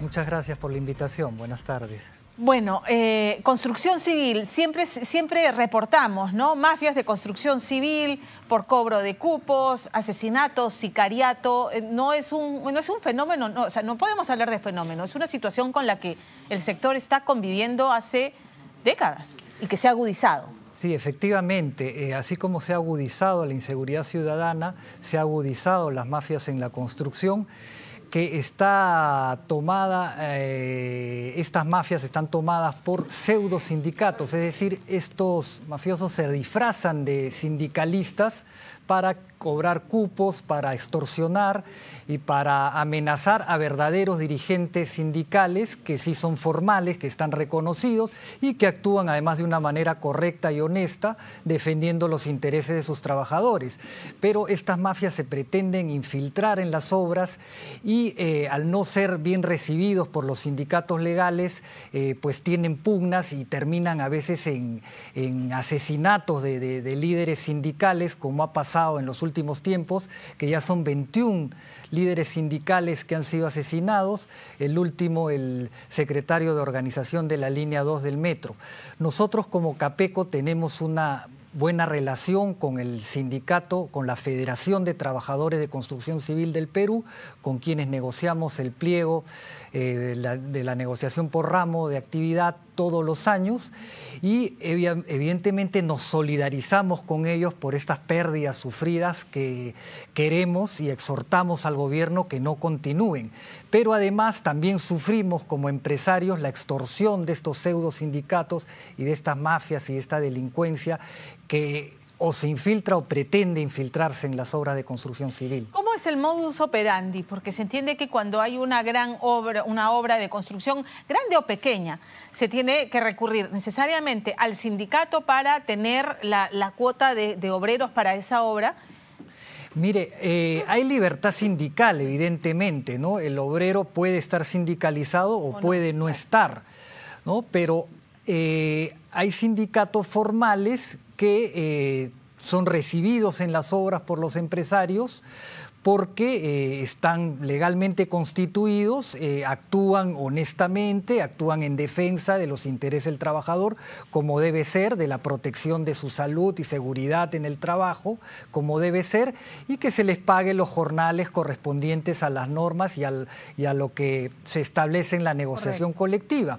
Muchas gracias por la invitación. Buenas tardes. Bueno, eh, construcción civil, siempre, siempre reportamos, ¿no? Mafias de construcción civil por cobro de cupos, asesinatos, sicariato, eh, no es un, no es un fenómeno, no, no podemos hablar de fenómeno, es una situación con la que el sector está conviviendo hace décadas y que se ha agudizado. Sí, efectivamente, eh, así como se ha agudizado la inseguridad ciudadana, se ha agudizado las mafias en la construcción que está tomada, eh, estas mafias están tomadas por pseudo sindicatos, es decir, estos mafiosos se disfrazan de sindicalistas para cobrar cupos, para extorsionar y para amenazar a verdaderos dirigentes sindicales que sí son formales, que están reconocidos y que actúan además de una manera correcta y honesta, defendiendo los intereses de sus trabajadores. Pero estas mafias se pretenden infiltrar en las obras y y eh, al no ser bien recibidos por los sindicatos legales, eh, pues tienen pugnas y terminan a veces en, asesinatos de, líderes sindicales, como ha pasado en los últimos tiempos, que ya son 21 líderes sindicales que han sido asesinados, el último el secretario de organización de la línea 2 del metro. Nosotros como CAPECO tenemos una buena relación con el sindicato, con la Federación de Trabajadores de Construcción Civil del Perú, con quienes negociamos el pliego eh, de, la, de, la, negociación por ramo de actividad todos los años y evidentemente nos solidarizamos con ellos por estas pérdidas sufridas que queremos y exhortamos al gobierno que no continúen. Pero además también sufrimos como empresarios la extorsión de estos pseudo sindicatos y de estas mafias y de esta delincuencia que o se infiltra o pretende infiltrarse en las obras de construcción civil. ¿Cómo es el modus operandi? Porque se entiende que cuando hay una gran obra, una obra de construcción, grande o pequeña, se tiene que recurrir necesariamente al sindicato para tener la, cuota de, obreros para esa obra. Mire, eh, hay libertad sindical, evidentemente, ¿no? El obrero puede estar sindicalizado o, puede no, estar, ¿no? Pero eh, hay sindicatos formales que eh, son recibidos en las obras por los empresarios porque eh, están legalmente constituidos, eh, actúan honestamente, actúan en defensa de los intereses del trabajador, como debe ser, de la protección de su salud y seguridad en el trabajo, como debe ser, y que se les pague los jornales correspondientes a las normas y, a lo que se establece en la negociación colectiva.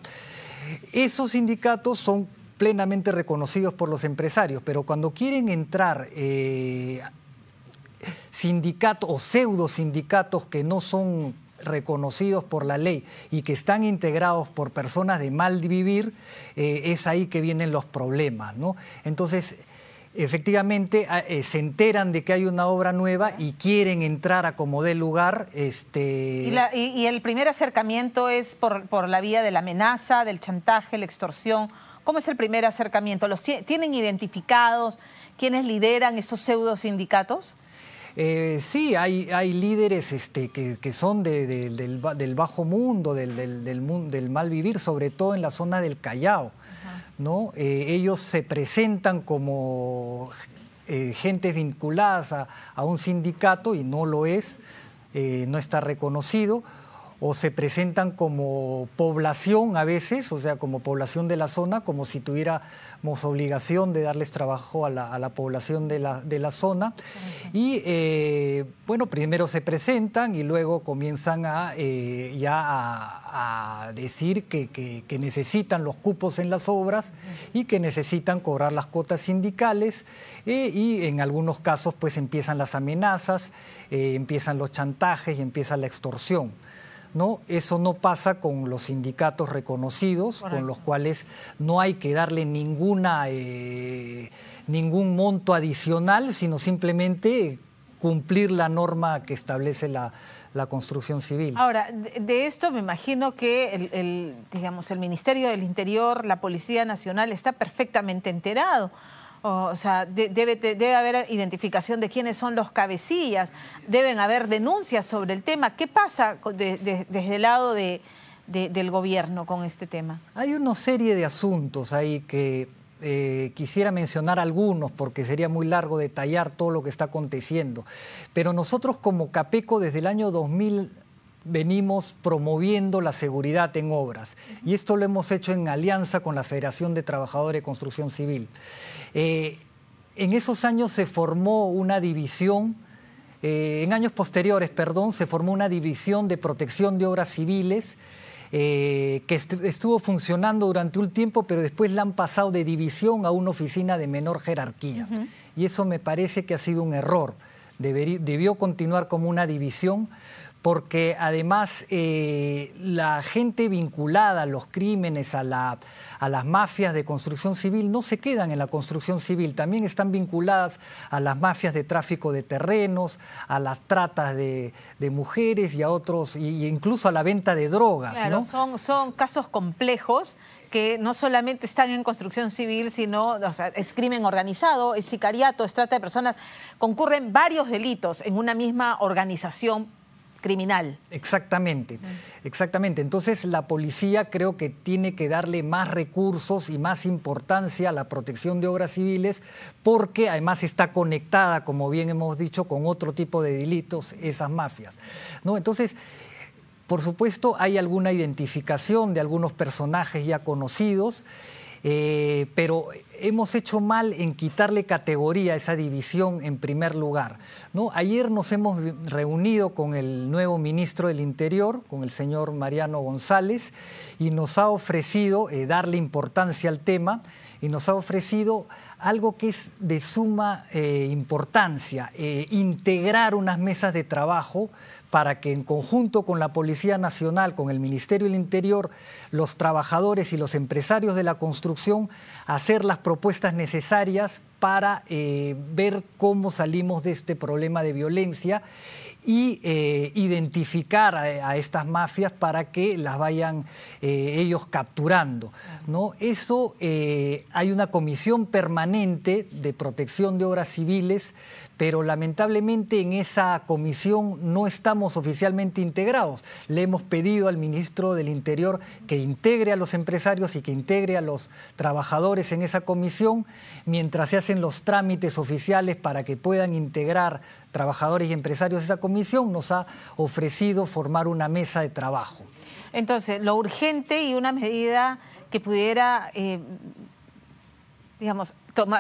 Esos sindicatos son plenamente reconocidos por los empresarios, pero cuando quieren entrar eh, sindicatos o pseudo sindicatos que no son reconocidos por la ley y que están integrados por personas de mal vivir, eh, es ahí que vienen los problemas. ¿no? Entonces, efectivamente, ah, eh, se enteran de que hay una obra nueva y quieren entrar a como dé lugar. Este... Y, el primer acercamiento es por, por la vía de la amenaza, del chantaje, la extorsión ¿Cómo es el primer acercamiento? ¿Los tienen identificados quiénes lideran estos pseudo sindicatos? Eh, sí, hay, líderes este, que, son del, bajo mundo, del, mal vivir, sobre todo en la zona del Callao. ¿no? Eh, ellos se presentan como eh, gentes vinculadas a, un sindicato y no lo es, no está reconocido o se presentan como población a veces, o sea, como población de la zona, como si tuviéramos obligación de darles trabajo a la, población de la, zona. Y eh, bueno, primero se presentan y luego comienzan a, eh, ya a, decir que, necesitan los cupos en las obras y que necesitan cobrar las cuotas sindicales eh, y en algunos casos pues empiezan las amenazas, empiezan los chantajes y empieza la extorsión. ¿no? Eso no pasa con los sindicatos reconocidos, con los cuales no hay que darle ninguna, eh, ningún monto adicional, sino simplemente cumplir la norma que establece la, construcción civil. Ahora, de, esto me imagino que el, digamos, el Ministerio del Interior, la Policía Nacional está perfectamente enterado. O sea, debe, haber identificación de quiénes son los cabecillas, deben haber denuncias sobre el tema. ¿Qué pasa desde el lado de, del gobierno con este tema? Hay una serie de asuntos ahí que eh, quisiera mencionar algunos porque sería muy largo detallar todo lo que está aconteciendo. Pero nosotros como Capeco desde el año 2000 venimos promoviendo la seguridad en obras. Y esto lo hemos hecho en alianza con la Federación de Trabajadores de Construcción Civil. Eh, en esos años se formó una división, eh, en años posteriores, perdón, se formó una división de protección de obras civiles. Eh, que estuvo funcionando durante un tiempo, pero después la han pasado de división a una oficina de menor jerarquía. Y eso me parece que ha sido un error. debió continuar como una división, porque además eh, la gente vinculada a los crímenes, a, la, a, las mafias de construcción civil, no se quedan en la construcción civil, también están vinculadas a las mafias de tráfico de terrenos, a las tratas de, mujeres y a otros, e incluso a la venta de drogas. son, son casos complejos que no solamente están en construcción civil, sino es crimen organizado, es sicariato, es trata de personas, concurren varios delitos en una misma organización criminal. Exactamente, mm. exactamente. Entonces la policía creo que tiene que darle más recursos y más importancia a la protección de obras civiles porque además está conectada, como bien hemos dicho, con otro tipo de delitos, esas mafias. ¿no? Entonces... Por supuesto, hay alguna identificación de algunos personajes ya conocidos, eh, pero hemos hecho mal en quitarle categoría a esa división en primer lugar. ¿no? Ayer nos hemos reunido con el nuevo ministro del Interior, con el señor Mariano González, y nos ha ofrecido eh, darle importancia al tema y nos ha ofrecido algo que es de suma eh, importancia, eh, integrar unas mesas de trabajo para que en conjunto con la Policía Nacional, con el Ministerio del Interior, los trabajadores y los empresarios de la construcción, hacer las propuestas necesarias para eh, ver cómo salimos de este problema de violencia y eh, identificar a, estas mafias para que las vayan eh, ellos capturando. ¿no? Eso hay una comisión permanente de protección de obras civiles, pero lamentablemente en esa comisión no estamos oficialmente integrados. Le hemos pedido al ministro del Interior que integre a los empresarios y que integre a los trabajadores en esa comisión mientras se hace en los trámites oficiales para que puedan integrar trabajadores y empresarios. Esa comisión nos ha ofrecido formar una mesa de trabajo. Entonces, lo urgente y una medida que pudiera eh, digamos,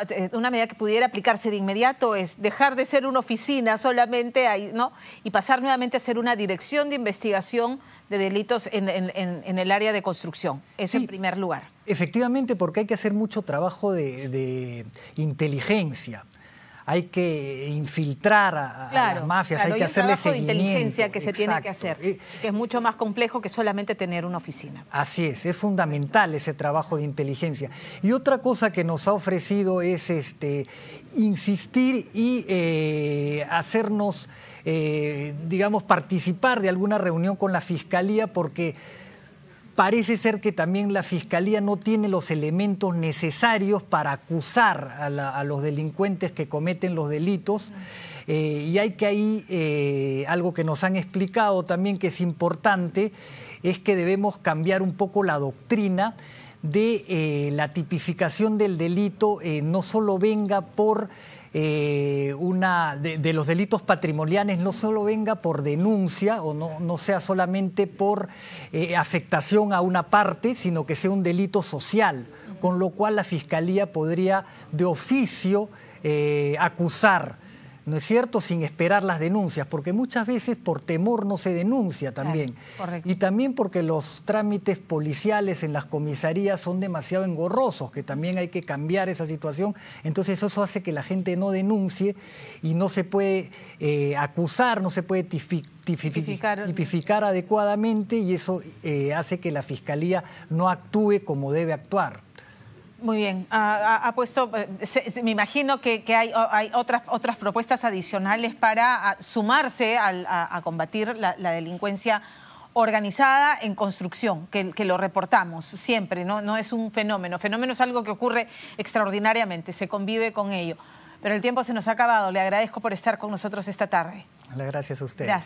eh, una medida que pudiera aplicarse de inmediato es dejar de ser una oficina solamente ahí, ¿no? y pasar nuevamente a ser una dirección de investigación de delitos en, en, en el área de construcción. Eso en primer lugar. Efectivamente, porque hay que hacer mucho trabajo de inteligencia hay que infiltrar a, las mafias, hay que hay hacerle un trabajo de inteligencia que se tiene que hacer, que es mucho más complejo que solamente tener una oficina. Así es, es fundamental ese trabajo de inteligencia. Y otra cosa que nos ha ofrecido es este, insistir y eh, hacernos, eh, digamos, participar de alguna reunión con la Fiscalía porque parece ser que también la Fiscalía no tiene los elementos necesarios para acusar a, los delincuentes que cometen los delitos. Eh, y hay que ahí eh, algo que nos han explicado también que es importante, es que debemos cambiar un poco la doctrina de eh, la tipificación del delito, no solo venga por... Eh, una de, los delitos patrimoniales no solo venga por denuncia o no, sea solamente por eh, afectación a una parte, sino que sea un delito social, con lo cual la Fiscalía podría de oficio eh, acusar ¿no es cierto?, sin esperar las denuncias, porque muchas veces por temor no se denuncia también. y también porque los trámites policiales en las comisarías son demasiado engorrosos, que también hay que cambiar esa situación. Entonces eso hace que la gente no denuncie y no se puede eh, acusar, no se puede tipificar adecuadamente y eso eh, hace que la Fiscalía no actúe como debe actuar. Muy bien, ha, puesto, eh, me imagino que, hay, otras, otras propuestas adicionales para sumarse al, a, combatir la, delincuencia organizada en construcción, que, lo reportamos siempre, ¿no? no es un fenómeno, fenómeno es algo que ocurre extraordinariamente, se convive con ello. Pero el tiempo se nos ha acabado, le agradezco por estar con nosotros esta tarde. Gracias a usted. Gracias.